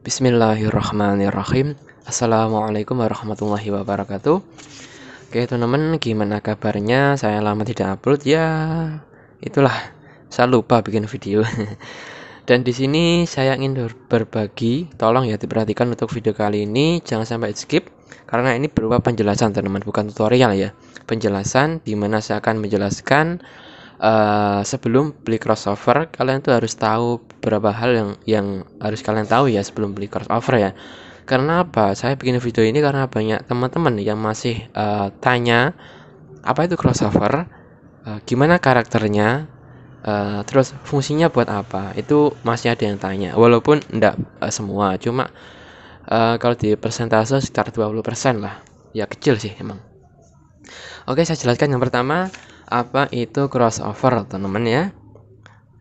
Bismillahirrahmanirrahim Assalamualaikum warahmatullahi wabarakatuh Oke teman-teman gimana kabarnya Saya lama tidak upload ya Itulah saya lupa bikin video Dan di sini saya ingin berbagi Tolong ya diperhatikan untuk video kali ini Jangan sampai skip Karena ini berupa penjelasan teman-teman Bukan tutorial ya Penjelasan dimana saya akan menjelaskan uh, sebelum beli crossover kalian tuh harus tahu beberapa hal yang yang harus kalian tahu ya sebelum beli crossover ya karena apa saya bikin video ini karena banyak teman-teman yang masih uh, tanya apa itu crossover uh, gimana karakternya uh, terus fungsinya buat apa itu masih ada yang tanya walaupun enggak uh, semua cuma uh, kalau di persentase sekitar 20% lah ya kecil sih emang Oke, saya jelaskan yang pertama apa itu crossover teman-teman ya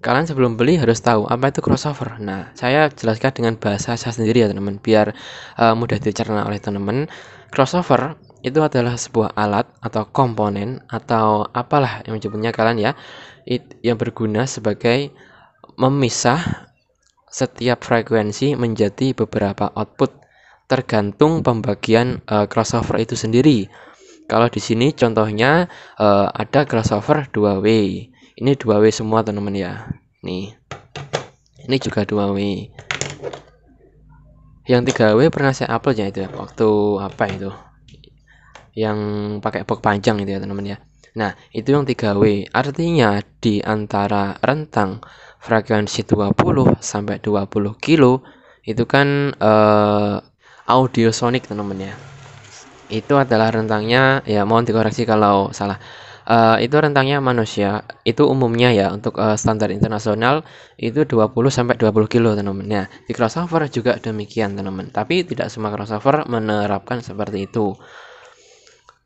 kalian sebelum beli harus tahu apa itu crossover. Nah, saya jelaskan dengan bahasa saya sendiri ya teman-teman, biar uh, mudah dicerna oleh teman-teman. Crossover itu adalah sebuah alat atau komponen atau apalah yang menyebutnya kalian ya, it, yang berguna sebagai memisah setiap frekuensi menjadi beberapa output tergantung pembagian uh, crossover itu sendiri. Kalau di sini contohnya uh, ada crossover 2W. Ini 2W semua teman-teman ya. Nih. Ini juga 2W. Yang 3W pernah saya upload ya itu ya, waktu apa itu? Yang pakai box panjang itu ya teman-teman ya. Nah, itu yang 3W. Artinya di antara rentang frekuensi 20 sampai 20 kilo itu kan uh, eh, audio sonic teman-teman ya itu adalah rentangnya ya mohon dikoreksi kalau salah uh, itu rentangnya manusia itu umumnya ya untuk uh, standar internasional itu 20 sampai 20 kilo teman-teman ya di crossover juga demikian teman-teman tapi tidak semua crossover menerapkan seperti itu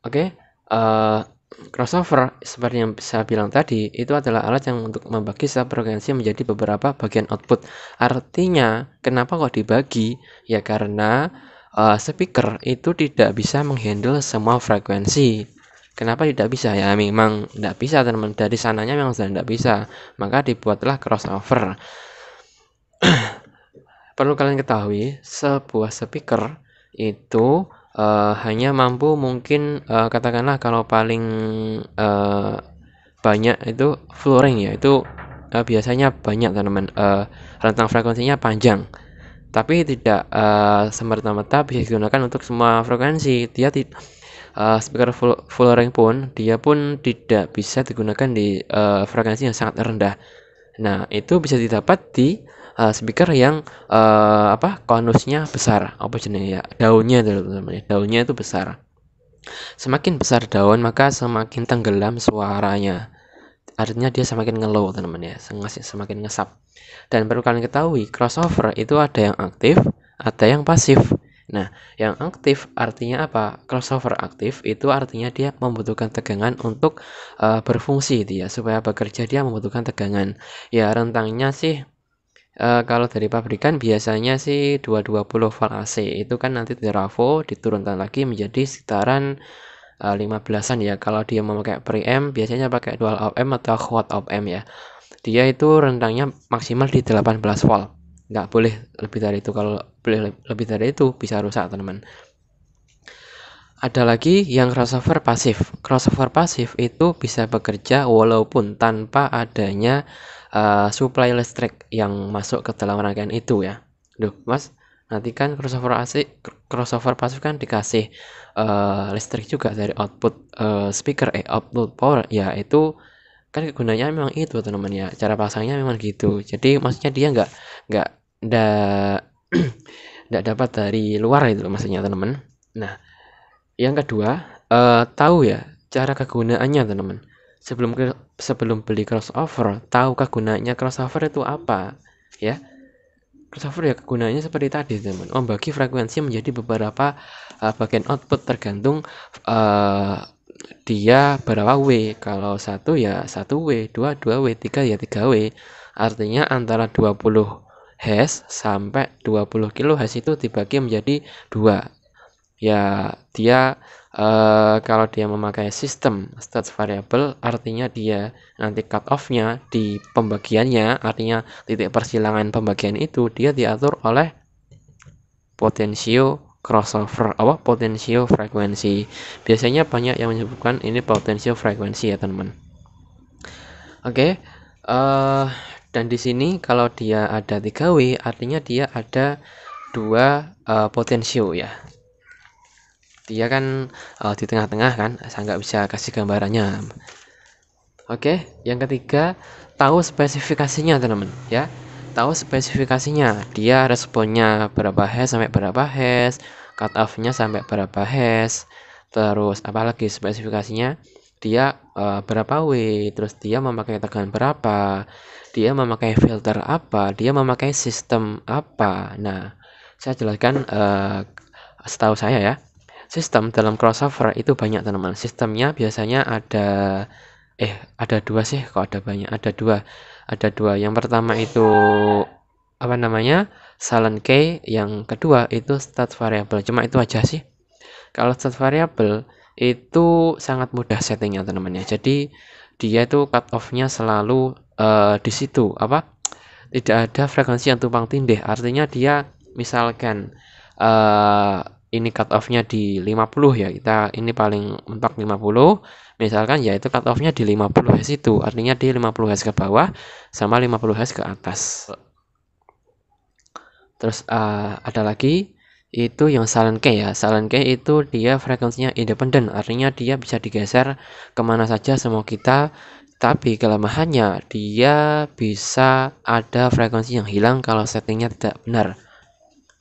oke okay? uh, eh, crossover seperti yang saya bilang tadi itu adalah alat yang untuk membagi setiap frekuensi menjadi beberapa bagian output artinya kenapa kok dibagi ya karena uh, speaker itu tidak bisa menghandle semua frekuensi kenapa tidak bisa ya memang tidak bisa teman dari sananya memang sudah tidak bisa maka dibuatlah crossover perlu kalian ketahui sebuah speaker itu uh, hanya mampu mungkin uh, katakanlah kalau paling uh, banyak itu flooring ya itu uh, biasanya banyak teman-teman uh, rentang frekuensinya panjang tapi tidak uh, semerta-merta bisa digunakan untuk semua frekuensi dia uh, speaker full, full range pun dia pun tidak bisa digunakan di uh, frekuensi yang sangat rendah nah itu bisa didapat di uh, speaker yang uh, apa konusnya besar apa jenisnya? ya daunnya teman-teman daunnya itu besar semakin besar daun maka semakin tenggelam suaranya artinya dia semakin ngelow teman-teman ya semakin ngesap dan perlu kalian ketahui crossover itu ada yang aktif ada yang pasif nah yang aktif artinya apa crossover aktif itu artinya dia membutuhkan tegangan untuk uh, berfungsi dia gitu ya, supaya bekerja dia membutuhkan tegangan ya rentangnya sih uh, kalau dari pabrikan biasanya sih 220 volt AC itu kan nanti trafo diturunkan lagi menjadi sekitaran uh, eh, 15-an ya kalau dia memakai preamp biasanya pakai dual op amp atau quad op amp ya dia itu rentangnya maksimal di 18 volt nggak boleh lebih dari itu kalau boleh lebih dari itu bisa rusak teman-teman ada lagi yang crossover pasif. Crossover pasif itu bisa bekerja walaupun tanpa adanya uh, eh, supply listrik yang masuk ke dalam rangkaian itu ya. Duh, Mas, nanti kan crossover asik crossover pasif kan dikasih uh, listrik juga dari output uh, speaker eh output power ya itu kan kegunaannya memang itu teman-teman ya cara pasangnya memang gitu jadi maksudnya dia nggak nggak ndak ndak dapat dari luar itu maksudnya teman-teman nah yang kedua uh, tahu ya cara kegunaannya teman-teman sebelum sebelum beli crossover tahu kegunaannya crossover itu apa ya crossover ya kegunaannya seperti tadi teman membagi frekuensi menjadi beberapa uh, bagian output tergantung uh, dia berapa W kalau satu ya satu W dua dua W tiga ya tiga W artinya antara 20 Hz sampai 20 kHz itu dibagi menjadi dua ya dia uh, kalau dia memakai sistem stats variable artinya dia nanti cut off-nya di pembagiannya artinya titik persilangan pembagian itu dia diatur oleh potensio crossover apa potensio frekuensi biasanya banyak yang menyebutkan ini potensio frekuensi ya teman-teman oke okay. Eh, dan di sini kalau dia ada 3W artinya dia ada dua uh, potensio ya dia kan uh, di tengah-tengah kan saya nggak bisa kasih gambarannya oke okay? yang ketiga tahu spesifikasinya teman-teman ya tahu spesifikasinya dia responnya berapa hash sampai berapa hash cut offnya sampai berapa hash terus apalagi spesifikasinya dia uh, berapa W terus dia memakai tegangan berapa dia memakai filter apa dia memakai sistem apa nah saya jelaskan uh, setahu saya ya sistem dalam crossover itu banyak teman-teman sistemnya biasanya ada eh ada dua sih kok ada banyak ada dua ada dua yang pertama itu apa namanya silent key yang kedua itu stat variable cuma itu aja sih kalau stat variable itu sangat mudah settingnya teman-teman ya jadi dia itu cut off-nya selalu uh, di situ apa tidak ada frekuensi yang tumpang tindih artinya dia misalkan uh, ini cut off-nya di 50 ya kita ini paling mentok 50 misalkan ya itu cut off-nya di 50 Hz itu artinya di 50 Hz ke bawah sama 50 Hz ke atas terus uh, ada lagi itu yang silent key ya silent key itu dia frekuensinya independen artinya dia bisa digeser kemana saja semua kita tapi kelemahannya dia bisa ada frekuensi yang hilang kalau settingnya tidak benar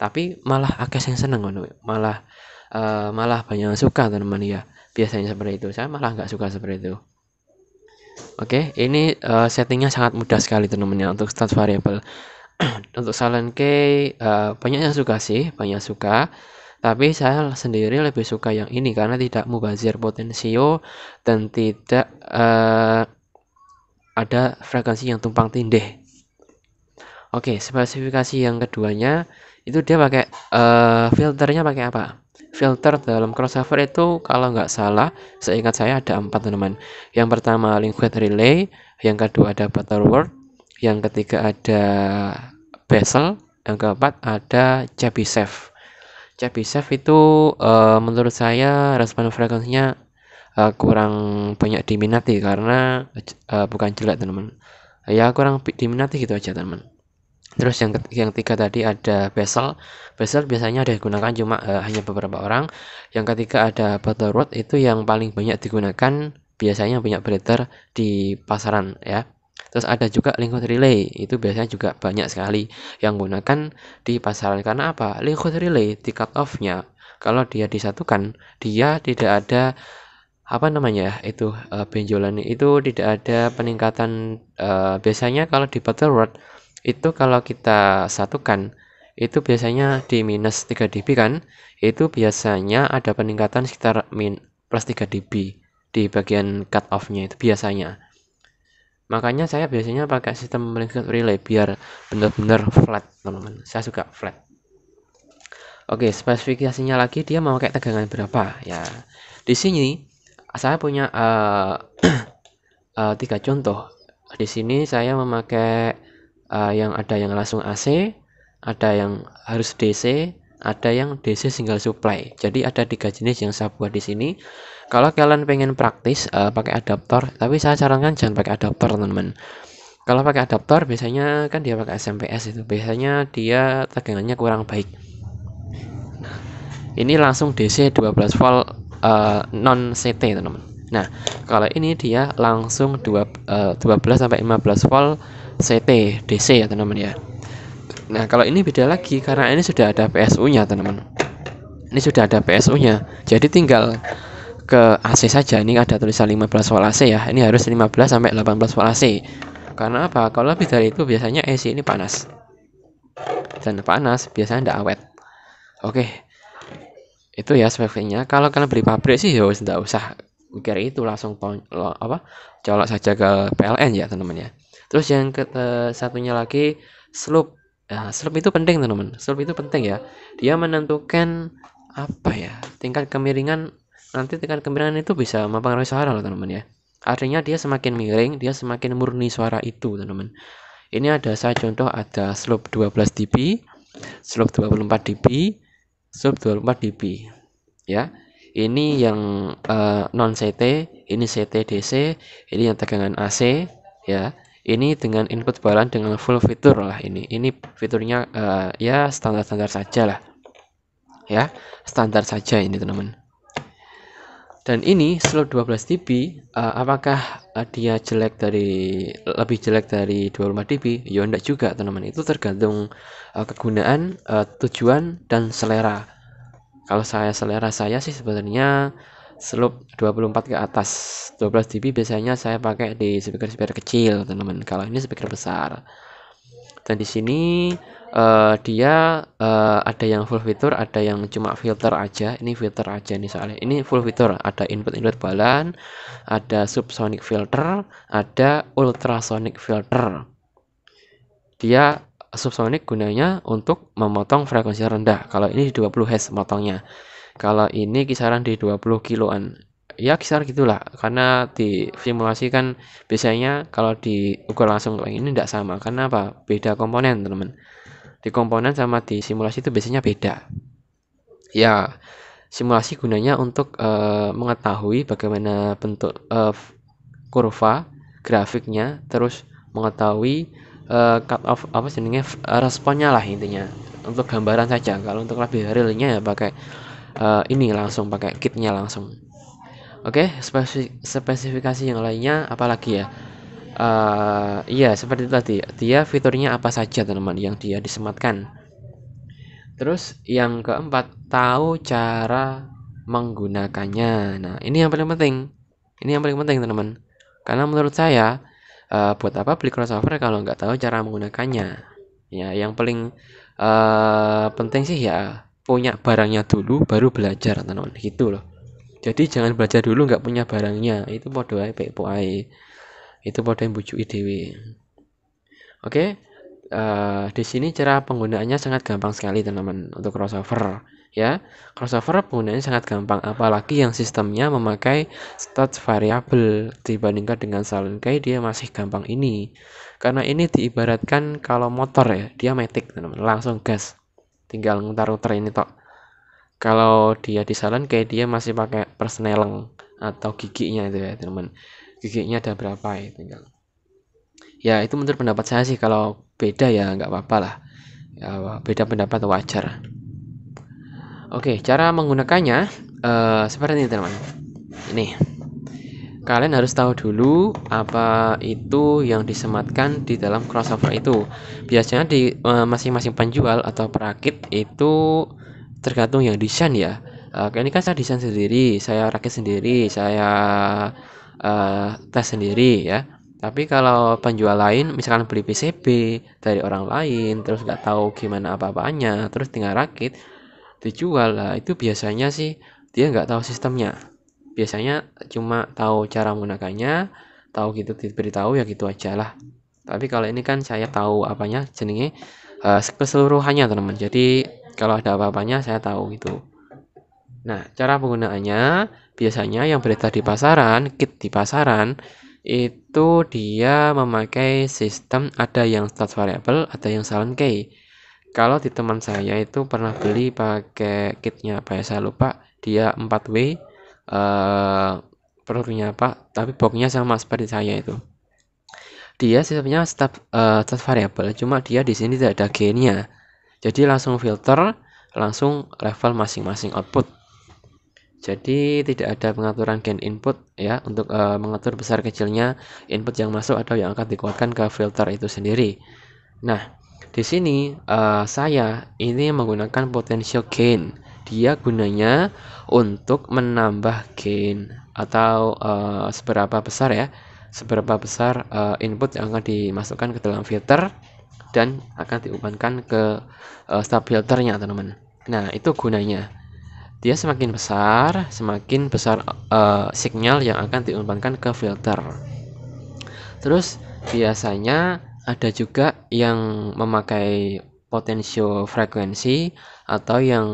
tapi malah akeh yang seneng ngono malah uh, malah banyak yang suka teman-teman ya biasanya seperti itu saya malah nggak suka seperti itu Oke, okay, ini uh, settingnya sangat mudah sekali teman-teman ya untuk start variable. untuk silent key uh, banyak yang suka sih, banyak suka. Tapi saya sendiri lebih suka yang ini karena tidak mubazir potensio dan tidak uh, ada frekuensi yang tumpang tindih. Oke, spesifikasi yang keduanya itu dia pakai uh, filternya pakai apa? Filter dalam crossover itu kalau nggak salah, seingat saya ada empat teman. Yang pertama liquid Relay, yang kedua ada Butterworth, yang ketiga ada Bezel, yang keempat ada Chebyshev. Chebyshev itu uh, menurut saya respon frekuensinya uh, kurang banyak diminati karena uh, bukan jelek teman-teman. Ya kurang diminati gitu aja teman-teman. Terus yang yang ketiga tadi ada bezel. Bezel biasanya ada digunakan cuma uh, hanya beberapa orang. Yang ketiga ada butter rod itu yang paling banyak digunakan biasanya banyak beredar di pasaran ya. Terus ada juga lingkut relay itu biasanya juga banyak sekali yang gunakan di pasaran karena apa? Lingkut relay di cut off-nya kalau dia disatukan dia tidak ada apa namanya ya, itu uh, benjolan itu tidak ada peningkatan uh, biasanya kalau di butter rod itu kalau kita satukan itu biasanya di minus 3 dB kan itu biasanya ada peningkatan sekitar min plus 3 dB di bagian cut off-nya itu biasanya makanya saya biasanya pakai sistem lingkup relay biar benar-benar flat teman-teman saya suka flat oke spesifikasinya lagi dia mau kayak tegangan berapa ya di sini saya punya uh, uh, tiga contoh di sini saya memakai uh, yang ada yang langsung AC, ada yang harus DC, ada yang DC single supply. Jadi ada tiga jenis yang saya buat di sini. Kalau kalian pengen praktis uh, pakai adaptor, tapi saya sarankan jangan pakai adaptor teman-teman. Kalau pakai adaptor biasanya kan dia pakai SMPS itu, biasanya dia tegangannya kurang baik. Nah, ini langsung DC 12 volt uh, non CT teman-teman Nah, kalau ini dia langsung 2, uh, 12 sampai 15 volt CT DC ya teman-teman ya. Nah, kalau ini beda lagi karena ini sudah ada PSU-nya teman-teman. Ini sudah ada PSU-nya. Jadi tinggal ke AC saja. Ini ada tulisan 15 volt AC ya. Ini harus 15 sampai 18 volt AC. Karena apa? Kalau lebih dari itu biasanya AC ini panas. Dan panas biasanya tidak awet. Oke. Itu ya speknya. Kalau kalian beli pabrik sih ya tidak usah ukir itu langsung apa colok saja ke PLN ya teman-teman ya terus yang ke satunya lagi slope nah, ya, slope itu penting teman-teman slope itu penting ya dia menentukan apa ya tingkat kemiringan nanti tingkat kemiringan itu bisa mempengaruhi suara loh teman-teman ya artinya dia semakin miring dia semakin murni suara itu teman-teman ini ada saya contoh ada slope 12 dB slope 24 dB slope 24 dB ya ini yang uh, non CT, ini CT DC, ini yang tegangan AC ya. Ini dengan input balan dengan full fitur lah ini. Ini fiturnya uh, ya standar-standar saja lah. Ya, standar saja ini teman-teman. Dan ini slot 12 dB uh, apakah uh, dia jelek dari lebih jelek dari 25 dB? Ya enggak juga teman-teman. Itu tergantung uh, kegunaan, uh, tujuan dan selera kalau saya selera saya sih sebenarnya slope 24 ke atas 12 dB biasanya saya pakai di speaker-speaker kecil teman-teman kalau ini speaker besar dan di sini uh, dia uh, ada yang full fitur ada yang cuma filter aja ini filter aja nih soalnya ini full fitur ada input input balan ada subsonic filter ada ultrasonic filter dia subsonik gunanya untuk memotong frekuensi rendah. Kalau ini di 20 Hz motongnya. Kalau ini kisaran di 20 kiloan. Ya kisar gitulah karena di simulasi kan biasanya kalau di diukur langsung kayak ini tidak sama. Karena apa? Beda komponen, teman-teman. Di komponen sama di simulasi itu biasanya beda. Ya, simulasi gunanya untuk e, mengetahui bagaimana bentuk e, kurva grafiknya, terus mengetahui cut eh, off apa sih eh, namanya responnya lah intinya untuk gambaran saja kalau untuk lebih realnya ya pakai uh, ini langsung pakai kitnya langsung oke okay, spesifikasi yang lainnya apalagi ya uh, iya seperti tadi dia fiturnya apa saja teman-teman yang dia disematkan terus yang keempat tahu cara menggunakannya nah ini yang paling penting ini yang paling penting teman-teman karena menurut saya uh, buat apa beli crossover kalau nggak tahu cara menggunakannya ya yang paling uh, penting sih ya punya barangnya dulu baru belajar teman gitu loh jadi jangan belajar dulu nggak punya barangnya itu podo ae pepo ae itu podo yang bujuk IDW oke okay? uh, eh, di sini cara penggunaannya sangat gampang sekali teman-teman untuk crossover ya crossover penggunaannya sangat gampang apalagi yang sistemnya memakai stats variabel dibandingkan dengan key dia masih gampang ini karena ini diibaratkan kalau motor ya dia metik teman langsung gas tinggal ngutar-ngutar ini tok kalau dia di key dia masih pakai persneleng atau giginya itu ya teman-teman giginya ada berapa ya tinggal ya itu menurut pendapat saya sih kalau beda ya nggak apa-apa lah ya, beda pendapat wajar Oke, cara menggunakannya uh, seperti ini, teman. teman Ini. Kalian harus tahu dulu apa itu yang disematkan di dalam crossover itu. Biasanya di masing eh, masing-masing penjual atau perakit itu tergantung yang desain ya. Uh, ini kan saya desain sendiri, saya rakit sendiri, saya uh, tes sendiri ya. Tapi kalau penjual lain misalkan beli PCB dari orang lain terus nggak tahu gimana apa-apanya terus tinggal rakit dijual lah itu biasanya sih dia nggak tahu sistemnya biasanya cuma tahu cara menggunakannya tahu gitu diberitahu ya gitu aja lah tapi kalau ini kan saya tahu apanya jenenge uh, keseluruhannya teman-teman jadi kalau ada apa-apanya saya tahu gitu nah cara penggunaannya biasanya yang beredar di pasaran kit di pasaran itu dia memakai sistem ada yang start variable ada yang silent key kalau di teman saya itu pernah beli pakai kitnya apa ya saya lupa dia 4W eh produknya apa tapi boxnya sama seperti saya itu dia sistemnya step uh, step variable cuma dia di sini tidak ada gainnya jadi langsung filter langsung level masing-masing output jadi tidak ada pengaturan gain input ya untuk uh, mengatur besar kecilnya input yang masuk atau yang akan dikeluarkan ke filter itu sendiri nah di sini uh, saya ini menggunakan potential gain. Dia gunanya untuk menambah gain atau uh, seberapa besar ya, seberapa besar uh, input yang akan dimasukkan ke dalam filter dan akan diumpankan ke uh, stop filternya teman-teman. Nah itu gunanya. Dia semakin besar, semakin besar uh, signal yang akan diumpankan ke filter. Terus biasanya ada juga yang memakai potensio frekuensi atau yang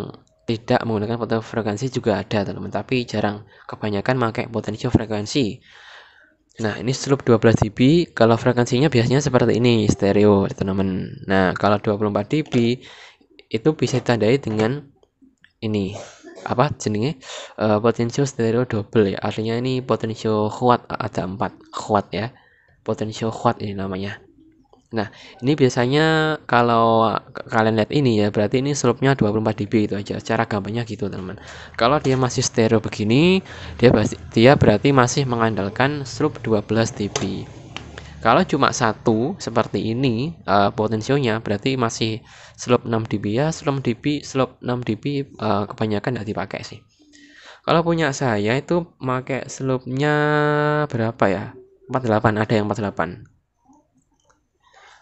tidak menggunakan potensio frekuensi juga ada teman-teman tapi jarang kebanyakan memakai potensio frekuensi nah ini slope 12 dB kalau frekuensinya biasanya seperti ini stereo teman-teman nah kalau 24 dB itu bisa ditandai dengan ini apa jenenge e, potensio stereo double ya artinya ini potensio kuat ada empat kuat ya potensio kuat ini namanya Nah, ini biasanya kalau kalian lihat ini ya, berarti ini slope-nya 24 dB itu aja. Cara gampangnya gitu, teman-teman. Kalau dia masih stereo begini, dia berarti, dia berarti masih mengandalkan slope 12 dB. Kalau cuma satu seperti ini uh, potensionya berarti masih slope 6 dB ya, slope dB, slope 6 dB uh, kebanyakan tidak dipakai sih. Kalau punya saya itu pakai slope-nya berapa ya? 48 ada yang 48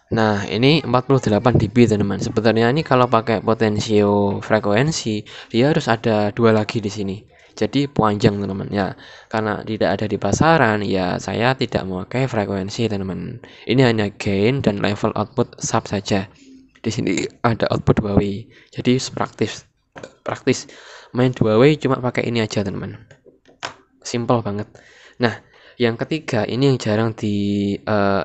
Nah, ini 48 dB teman-teman. Sebenarnya ini kalau pakai potensio frekuensi, dia harus ada dua lagi di sini. Jadi panjang teman-teman ya. Karena tidak ada di pasaran, ya saya tidak mau memakai frekuensi teman-teman. Ini hanya gain dan level output sub saja. Di sini ada output 2 way. Jadi praktis praktis main 2 way cuma pakai ini aja teman-teman. Simple banget. Nah, yang ketiga ini yang jarang di uh,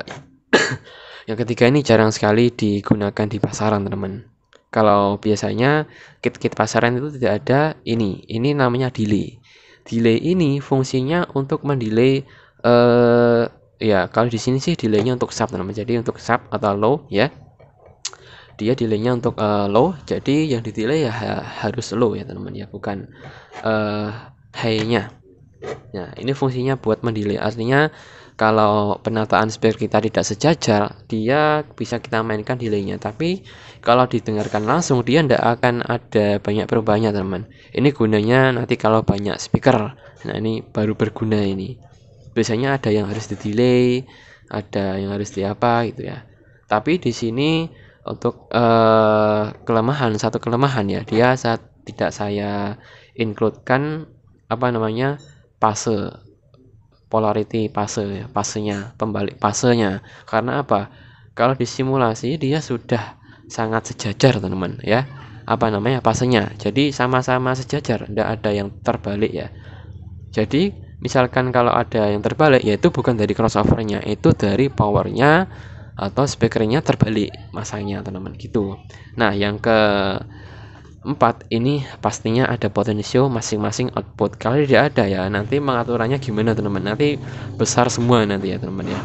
yang ketiga ini jarang sekali digunakan di pasaran, teman-teman. Kalau biasanya kit-kit pasaran itu tidak ada ini. Ini namanya delay. Delay ini fungsinya untuk mendelay eh ya, kalau di sini sih delaynya untuk sub, teman-teman. Jadi untuk sub atau low ya. Dia delaynya untuk uh, low, jadi yang delay ya ha harus low ya, teman-teman ya, bukan uh, high-nya. Nah, ini fungsinya buat mendelay. Artinya kalau penataan speaker kita tidak sejajar dia bisa kita mainkan delaynya tapi kalau didengarkan langsung dia tidak akan ada banyak perubahannya teman ini gunanya nanti kalau banyak speaker nah ini baru berguna ini biasanya ada yang harus di delay ada yang harus di apa gitu ya tapi di sini untuk uh, kelemahan satu kelemahan ya dia saat tidak saya include kan apa namanya fase polarity fase pasenya pembalik pasenya karena apa kalau disimulasi dia sudah sangat sejajar teman-teman ya apa namanya pasenya jadi sama-sama sejajar tidak ada yang terbalik ya jadi misalkan kalau ada yang terbalik yaitu bukan dari crossovernya itu dari powernya atau speakernya terbalik masanya teman-teman gitu nah yang ke 4 ini pastinya ada potensio masing-masing output kalau tidak ada ya nanti mengaturannya gimana teman-teman nanti besar semua nanti ya teman-teman ya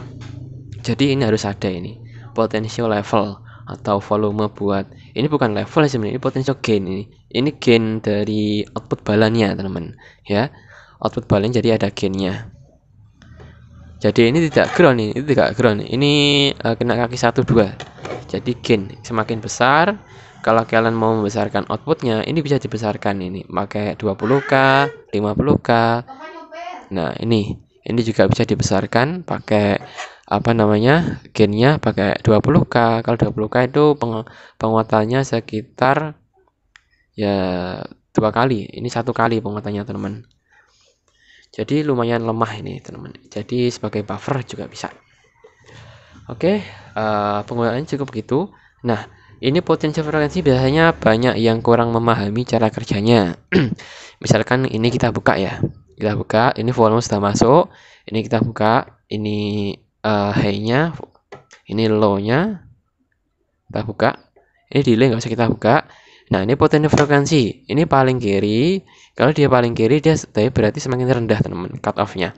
jadi ini harus ada ini potensio level atau volume buat ini bukan level sebenarnya ini potensio gain ini ini gain dari output balannya teman-teman ya output balan jadi ada gainnya jadi ini tidak ground ini, ini tidak ground ini uh, kena kaki satu dua jadi gain semakin besar kalau kalian mau membesarkan outputnya ini bisa dibesarkan ini pakai 20k 50k nah ini ini juga bisa dibesarkan pakai apa namanya gainnya pakai 20k kalau 20k itu peng penguatannya sekitar ya dua kali ini satu kali penguatannya teman-teman jadi lumayan lemah ini teman-teman jadi sebagai buffer juga bisa oke okay, uh, eh, cukup begitu nah ini potensi frekuensi biasanya banyak yang kurang memahami cara kerjanya. Misalkan ini kita buka ya. Kita buka, ini volume sudah masuk, ini kita buka, ini uh, high-nya, ini low-nya. Kita buka. Ini delay nggak usah kita buka. Nah, ini potensi frekuensi. Ini paling kiri. Kalau dia paling kiri dia berarti semakin rendah, teman-teman, cut off-nya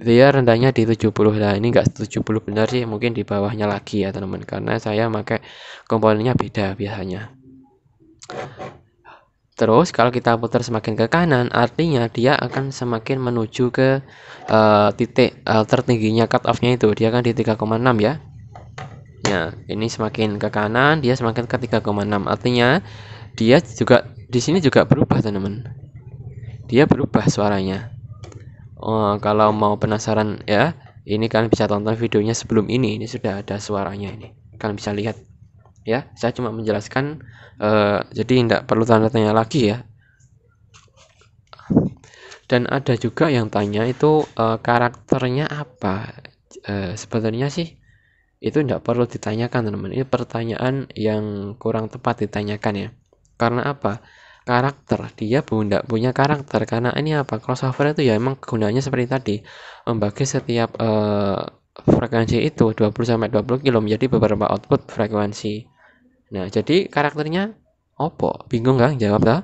dia rendahnya di 70 lah ini enggak 70 benar sih mungkin di bawahnya lagi ya teman-teman karena saya pakai komponennya beda biasanya Terus kalau kita putar semakin ke kanan, artinya dia akan semakin menuju ke uh, titik uh, tertingginya cut off-nya itu. Dia kan di 3,6 ya. Ya, ini semakin ke kanan, dia semakin ke 3,6. Artinya dia juga di sini juga berubah, teman-teman. Dia berubah suaranya uh, kalau mau penasaran ya ini kalian bisa tonton videonya sebelum ini ini sudah ada suaranya ini kalian bisa lihat ya saya cuma menjelaskan uh, jadi tidak perlu tanda tanya lagi ya dan ada juga yang tanya itu uh, karakternya apa uh, sebenarnya sih itu tidak perlu ditanyakan teman-teman ini pertanyaan yang kurang tepat ditanyakan ya karena apa karakter dia tidak punya karakter karena ini apa crossover itu ya emang gunanya seperti tadi membagi setiap uh, frekuensi itu 20 sampai 20 kilo menjadi beberapa output frekuensi nah jadi karakternya opo bingung kan jawab dah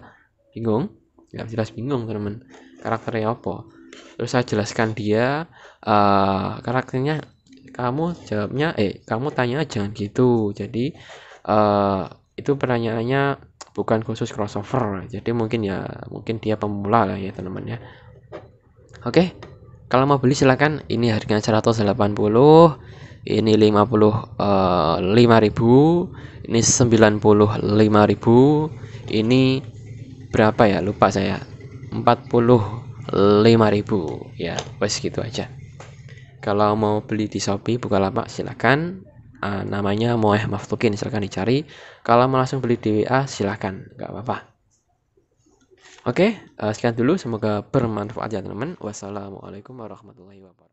bingung ya jelas bingung teman karakternya opo terus saya jelaskan dia uh, karakternya kamu jawabnya eh kamu tanya jangan gitu jadi uh, itu pertanyaannya bukan khusus crossover jadi mungkin ya mungkin dia pemula lah ya teman-teman ya oke kalau mau beli silahkan ini harganya 180 ini 50 uh, eh, ini 95000 ini berapa ya lupa saya 45000 ya wes gitu aja kalau mau beli di Shopee Bukalapak silahkan uh, namanya Moeh Maftukin silahkan dicari kalau mau langsung beli di WA silahkan nggak apa-apa oke okay, uh, eh, sekian dulu semoga bermanfaat ya teman-teman wassalamualaikum warahmatullahi wabarakatuh